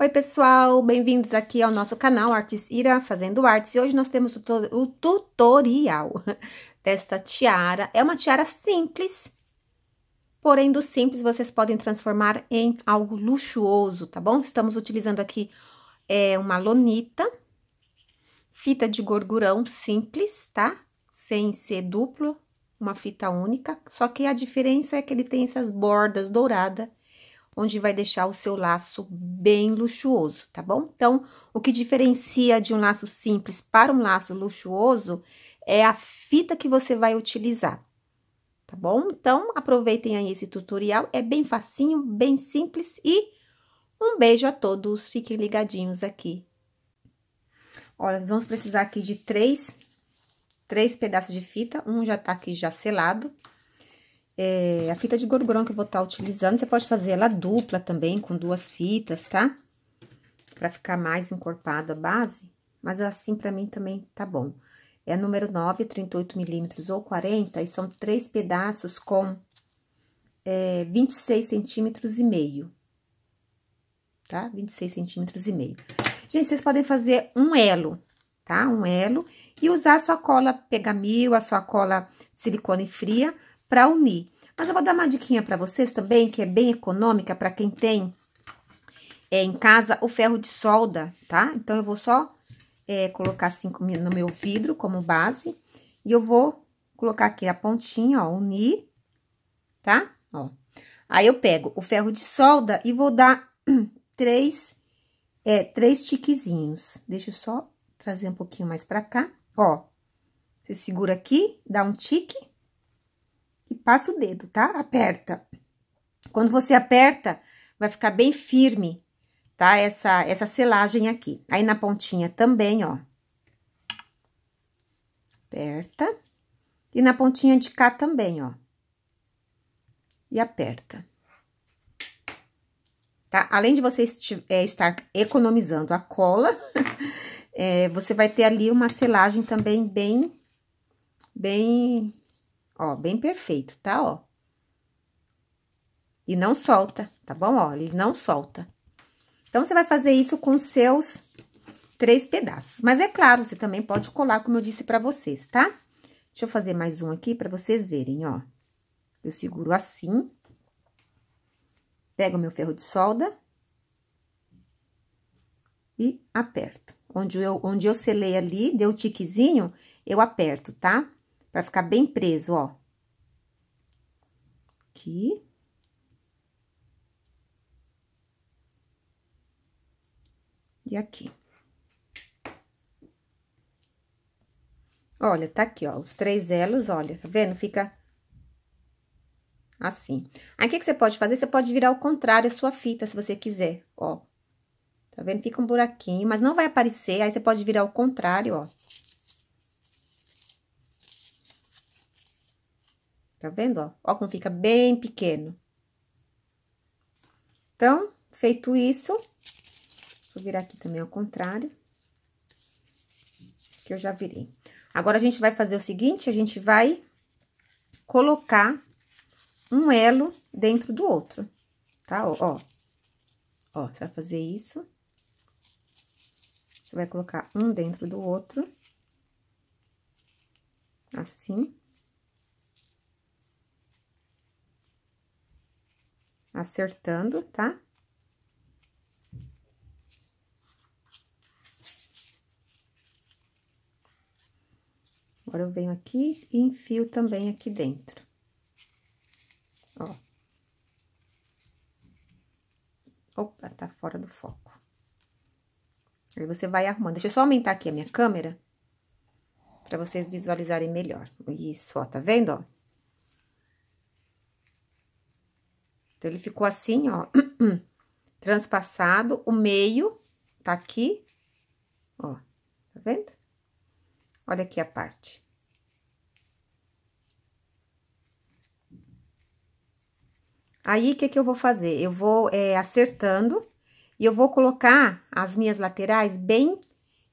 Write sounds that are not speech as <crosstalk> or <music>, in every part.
Oi pessoal, bem-vindos aqui ao nosso canal Artes Ira Fazendo Artes e hoje nós temos o tutorial <laughs> desta tiara. É uma tiara simples, porém do simples vocês podem transformar em algo luxuoso, tá bom? Estamos utilizando aqui é, uma lonita, fita de gorgurão simples, tá? Sem ser duplo, uma fita única, só que a diferença é que ele tem essas bordas douradas onde vai deixar o seu laço bem luxuoso, tá bom? Então, o que diferencia de um laço simples para um laço luxuoso é a fita que você vai utilizar, tá bom? Então, aproveitem aí esse tutorial, é bem facinho, bem simples e um beijo a todos, fiquem ligadinhos aqui. Olha, nós vamos precisar aqui de três, três pedaços de fita, um já tá aqui já selado, é, a fita de gorgorão que eu vou estar tá utilizando. Você pode fazer ela dupla também, com duas fitas, tá? Pra ficar mais encorpada a base, mas assim pra mim também tá bom. É número 9, 38 milímetros ou 40, e são três pedaços com é, 26 centímetros e meio, tá? 26 centímetros e meio. Gente, vocês podem fazer um elo, tá? Um elo, e usar a sua cola Pegamil, a sua cola silicone fria, para unir. Mas eu vou dar uma diquinha para vocês também, que é bem econômica para quem tem é, em casa o ferro de solda, tá? Então, eu vou só é, colocar assim no meu vidro como base. E eu vou colocar aqui a pontinha, ó, unir, tá? Ó. Aí, eu pego o ferro de solda e vou dar <clears throat> três, é, três tiquezinhos. Deixa eu só trazer um pouquinho mais pra cá, ó. Você segura aqui, dá um tique e passa o dedo, tá? Aperta. Quando você aperta, vai ficar bem firme, tá? Essa, essa selagem aqui. Aí, na pontinha também, ó. Aperta. E na pontinha de cá também, ó. E aperta. Tá? Além de você é, estar economizando a cola, <laughs> é, você vai ter ali uma selagem também bem, bem Ó, bem perfeito, tá? Ó. E não solta, tá bom? Ó, ele não solta. Então, você vai fazer isso com seus três pedaços. Mas, é claro, você também pode colar, como eu disse pra vocês, tá? Deixa eu fazer mais um aqui pra vocês verem, ó. Eu seguro assim. Pego meu ferro de solda. E aperto. Onde eu, onde eu selei ali, deu o um tiquezinho, eu aperto, tá? Tá? Pra ficar bem preso, ó. Aqui. E aqui. Olha, tá aqui, ó, os três elos, olha, tá vendo? Fica assim. Aí, o que, que você pode fazer? Você pode virar ao contrário a sua fita, se você quiser, ó. Tá vendo? Fica um buraquinho, mas não vai aparecer, aí você pode virar ao contrário, ó. Tá vendo, ó? Ó como fica bem pequeno. Então, feito isso, vou virar aqui também ao contrário. Que eu já virei. Agora, a gente vai fazer o seguinte, a gente vai colocar um elo dentro do outro, tá? Ó, ó, ó você vai fazer isso. Você vai colocar um dentro do outro. Assim. acertando, tá? Agora, eu venho aqui e enfio também aqui dentro. Ó. Opa, tá fora do foco. Aí, você vai arrumando. Deixa eu só aumentar aqui a minha câmera, pra vocês visualizarem melhor. Isso, ó, tá vendo, ó? Então, ele ficou assim, ó, <clears throat> transpassado, o meio tá aqui, ó, tá vendo? Olha aqui a parte. Aí, o que que eu vou fazer? Eu vou é, acertando e eu vou colocar as minhas laterais bem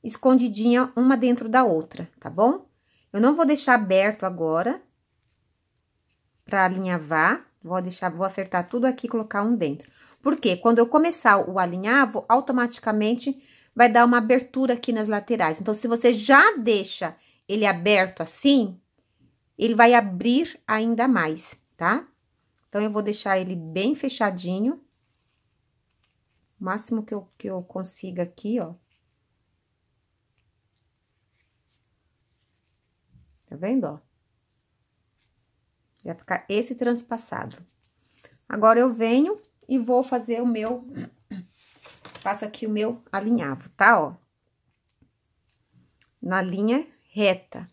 escondidinha uma dentro da outra, tá bom? Eu não vou deixar aberto agora para alinhavar, Vou deixar, vou acertar tudo aqui e colocar um dentro. Porque quando eu começar o alinhavo, automaticamente vai dar uma abertura aqui nas laterais. Então, se você já deixa ele aberto assim, ele vai abrir ainda mais, tá? Então, eu vou deixar ele bem fechadinho. O máximo que eu, que eu consiga aqui, ó. Tá vendo, ó? Vai ficar esse transpassado. Agora, eu venho e vou fazer o meu... Faço aqui o meu alinhavo, tá? Ó. Na linha reta.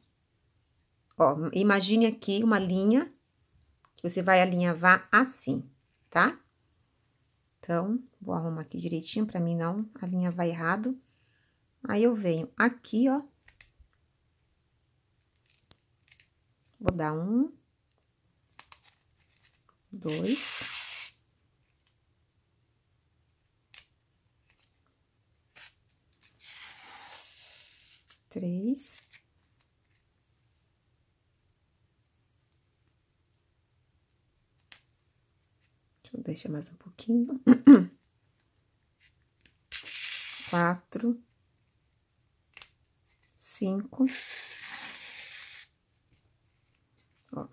Ó, imagine aqui uma linha que você vai alinhavar assim, tá? Então, vou arrumar aqui direitinho pra mim não alinhavar errado. Aí, eu venho aqui, ó. Vou dar um, dois. Três. Deixa eu deixar mais um pouquinho. <coughs> Quatro. Cinco. Ó,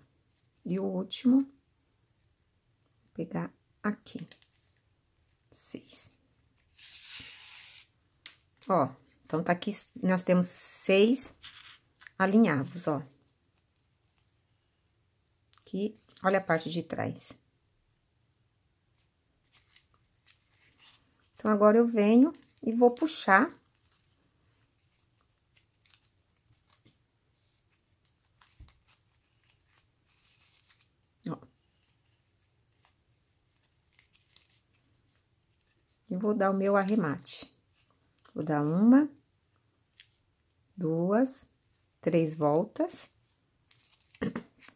e o último pegar aqui. Seis. Ó, então, tá aqui, nós temos seis alinhados ó. Aqui, olha a parte de trás. Então, agora eu venho e vou puxar e vou dar o meu arremate. Vou dar uma, duas, três voltas.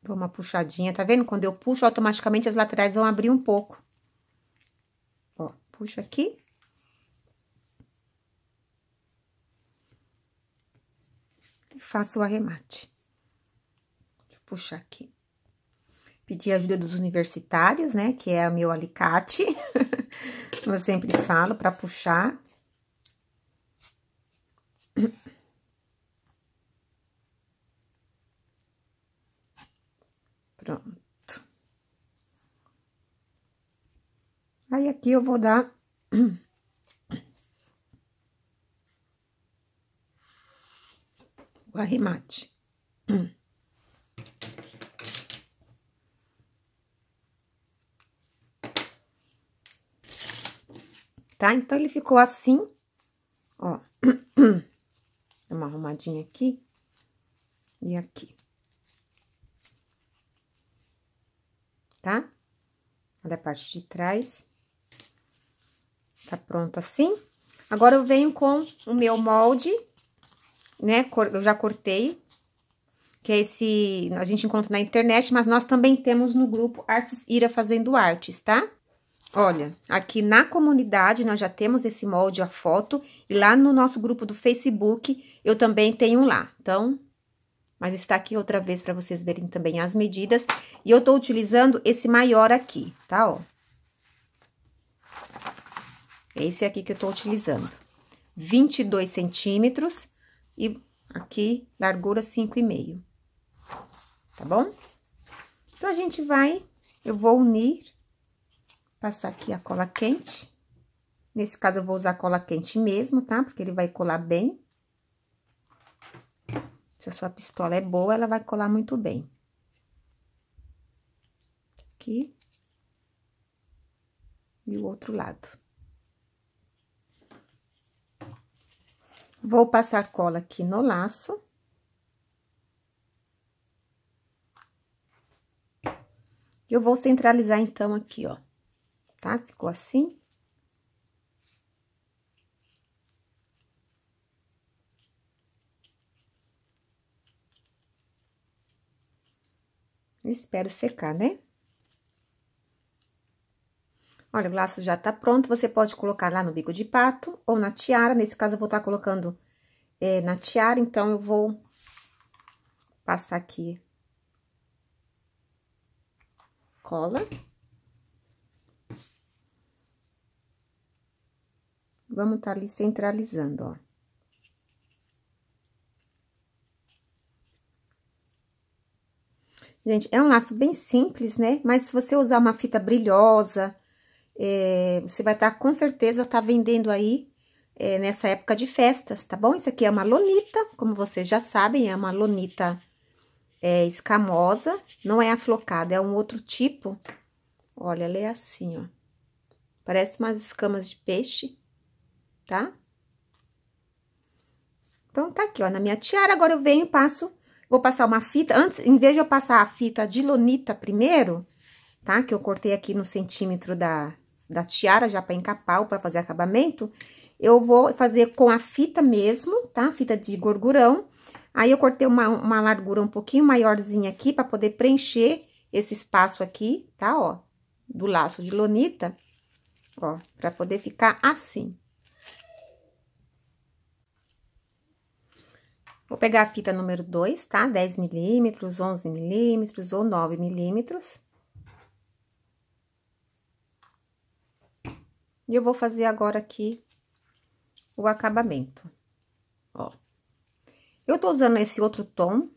Dou uma puxadinha, tá vendo? Quando eu puxo, automaticamente as laterais vão abrir um pouco. Ó, puxo aqui. E faço o arremate. Deixa eu puxar aqui. Pedi a ajuda dos universitários, né? Que é o meu alicate. <laughs> como eu sempre falo, para puxar. Pronto. Aí, aqui eu vou dar... O arremate. tá? Então, ele ficou assim, ó. <clears throat> Dá uma arrumadinha aqui e aqui. Tá? Olha a parte de trás. Tá pronto assim. Agora, eu venho com o meu molde, né? Eu já cortei, que é esse... A gente encontra na internet, mas nós também temos no grupo Artes Ira Fazendo Artes, tá? Olha, aqui na comunidade nós já temos esse molde, a foto, e lá no nosso grupo do Facebook eu também tenho lá. Então, mas está aqui outra vez para vocês verem também as medidas. E eu estou utilizando esse maior aqui, tá, ó. Esse aqui que eu estou utilizando. 22 centímetros e aqui, largura 5,5. Tá bom? Então, a gente vai, eu vou unir Passar aqui a cola quente. Nesse caso, eu vou usar cola quente mesmo, tá? Porque ele vai colar bem. Se a sua pistola é boa, ela vai colar muito bem. Aqui. E o outro lado. Vou passar cola aqui no laço. E Eu vou centralizar, então, aqui, ó tá? Ficou assim. Espero secar, né? Olha, o laço já tá pronto, você pode colocar lá no bico de pato ou na tiara, nesse caso eu vou estar tá colocando é, na tiara, então eu vou passar aqui cola. Vamos estar tá ali centralizando, ó. Gente, é um laço bem simples, né? Mas se você usar uma fita brilhosa, é, você vai estar, tá, com certeza, tá vendendo aí é, nessa época de festas, tá bom? Isso aqui é uma lonita, como vocês já sabem, é uma lonita é, escamosa, não é aflocada, é um outro tipo. Olha, ela é assim, ó. Parece umas escamas de peixe tá? Então, tá aqui, ó, na minha tiara. Agora, eu venho e passo, vou passar uma fita. Antes, em vez de eu passar a fita de lonita primeiro, tá? Que eu cortei aqui no centímetro da, da tiara, já pra encapar ou pra fazer acabamento. Eu vou fazer com a fita mesmo, tá? Fita de gorgurão. Aí, eu cortei uma, uma largura um pouquinho maiorzinha aqui pra poder preencher esse espaço aqui, tá? Ó, do laço de lonita, ó, pra poder ficar assim. Vou pegar a fita número 2, tá? 10 milímetros, 11 milímetros ou 9 milímetros. E eu vou fazer agora aqui o acabamento, ó. Eu tô usando esse outro tom,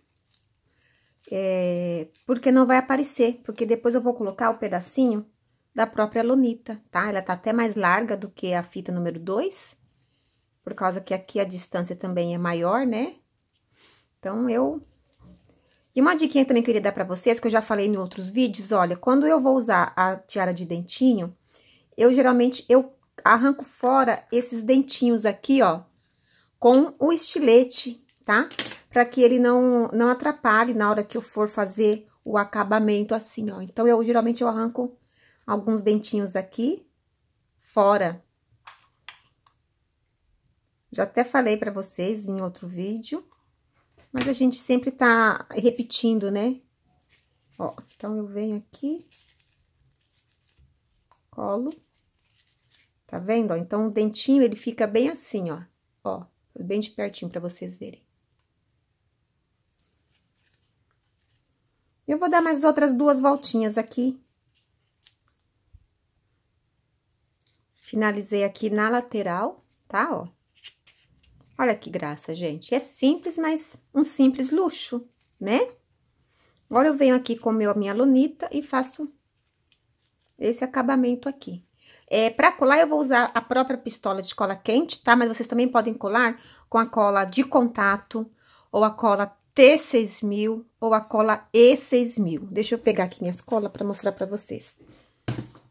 é, porque não vai aparecer, porque depois eu vou colocar o pedacinho da própria lonita, tá? Ela tá até mais larga do que a fita número 2, por causa que aqui a distância também é maior, né? Então, eu... E uma dica também que eu queria dar pra vocês, que eu já falei em outros vídeos, olha, quando eu vou usar a tiara de dentinho, eu geralmente, eu arranco fora esses dentinhos aqui, ó, com o estilete, tá? Pra que ele não, não atrapalhe na hora que eu for fazer o acabamento assim, ó. Então, eu geralmente eu arranco alguns dentinhos aqui fora. Já até falei pra vocês em outro vídeo. Mas a gente sempre tá repetindo, né? Ó, então eu venho aqui, colo. Tá vendo? Ó, então o dentinho, ele fica bem assim, ó. Ó, bem de pertinho para vocês verem. Eu vou dar mais outras duas voltinhas aqui. Finalizei aqui na lateral, tá? Ó. Olha que graça, gente. É simples, mas um simples luxo, né? Agora, eu venho aqui com meu, a minha lunita e faço esse acabamento aqui. É, pra colar, eu vou usar a própria pistola de cola quente, tá? Mas vocês também podem colar com a cola de contato, ou a cola T6000, ou a cola E6000. Deixa eu pegar aqui minhas colas pra mostrar pra vocês.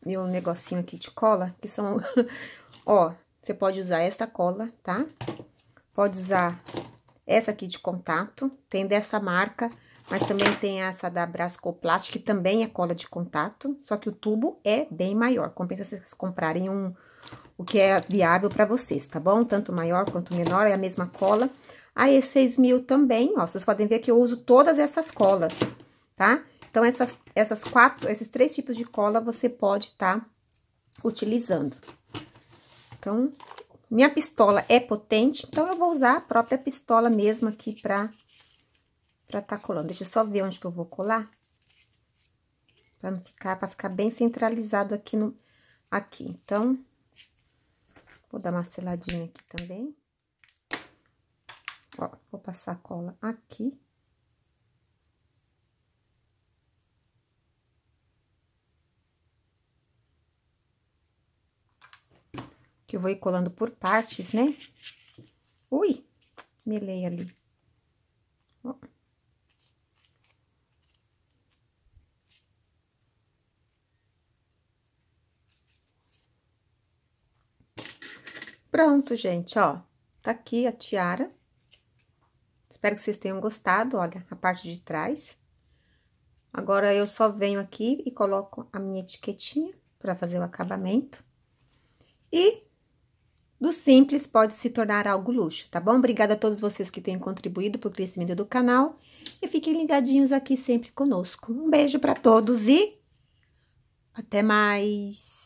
Meu negocinho aqui de cola, que são... <laughs> ó, você pode usar esta cola, tá? Pode usar essa aqui de contato, tem dessa marca, mas também tem essa da Brascoplast, que também é cola de contato, só que o tubo é bem maior. Compensa vocês comprarem um, o que é viável para vocês, tá bom? Tanto maior quanto menor, é a mesma cola. A E6000 também, ó, vocês podem ver que eu uso todas essas colas, tá? Então, essas, essas quatro, esses três tipos de cola você pode estar tá utilizando. Então, minha pistola é potente, então eu vou usar a própria pistola mesmo aqui pra, pra tá colando. Deixa eu só ver onde que eu vou colar. Pra não ficar, pra ficar bem centralizado aqui no... Aqui, então... Vou dar uma seladinha aqui também. Ó, vou passar a cola aqui. que eu vou ir colando por partes, né? Ui, melei ali. Ó. Pronto, gente, ó, tá aqui a tiara. Espero que vocês tenham gostado, olha, a parte de trás. Agora, eu só venho aqui e coloco a minha etiquetinha para fazer o acabamento. E do simples pode se tornar algo luxo, tá bom? Obrigada a todos vocês que têm contribuído para o crescimento do canal e fiquem ligadinhos aqui sempre conosco. Um beijo para todos e até mais!